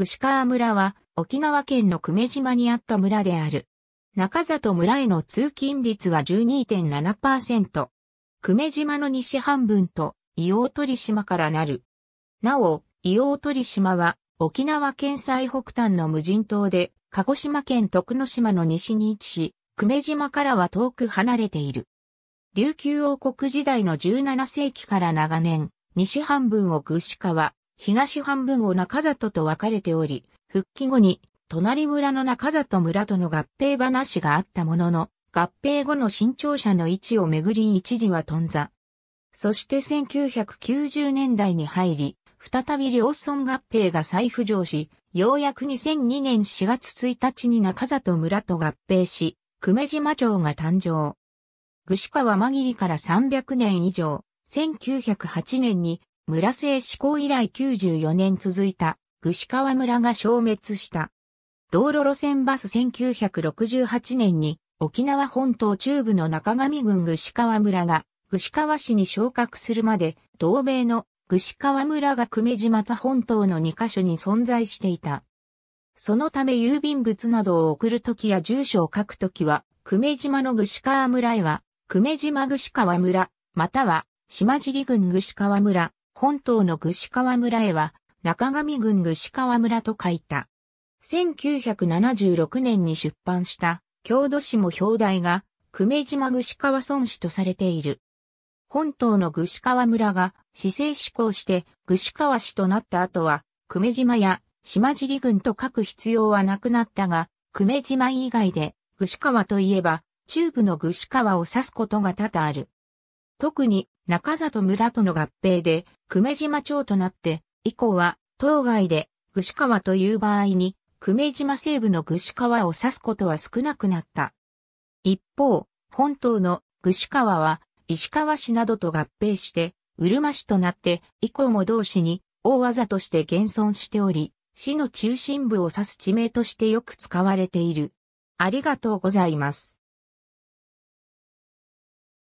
牛川村は沖縄県の久米島にあった村である。中里村への通勤率は12.7%。久米島の西半分と伊黄鳥島からなる。なお、伊黄鳥島は沖縄県最北端の無人島で、鹿児島県徳之島の西に位置し、久米島からは遠く離れている。琉球王国時代の17世紀から長年、西半分を具志川、東半分を中里と分かれており、復帰後に、隣村の中里村との合併話があったものの、合併後の新庁舎の位置をめぐり一時は頓挫。そして1990年代に入り、再び両村合併が再浮上し、ようやく2002年4月1日に中里村と合併し、久米島町が誕生。具志川紛切から300年以上、1908年に村瀬志向以来94年続いた、具志川村が消滅した。道路路線バス1968年に、沖縄本島中部の中上郡具志川村が、具志川市に昇格するまで、同米の具志川村が久米島と本島の2カ所に存在していた。そのため郵便物などを送るときや住所を書くときは、久米島の具志川村へは、久米島具志川村、または、島尻郡具志川村、本島の具志川村へは、中上郡具志川村と書いた。1976年に出版した、郷土史も表題が、久米島具志川村史とされている。本島の具志川村が、市政施行して、具志川市となった後は、久米島や島尻郡と書く必要はなくなったが、久米島以外で、具志川といえば、中部の具志川を指すことが多々ある。特に中里村との合併で久米島町となって、以降は当該で具志川という場合に、久米島西部の具志川を指すことは少なくなった。一方、本島の具志川は石川市などと合併して、うるま市となって、以降も同市に大技として現存しており、市の中心部を指す地名としてよく使われている。ありがとうございます。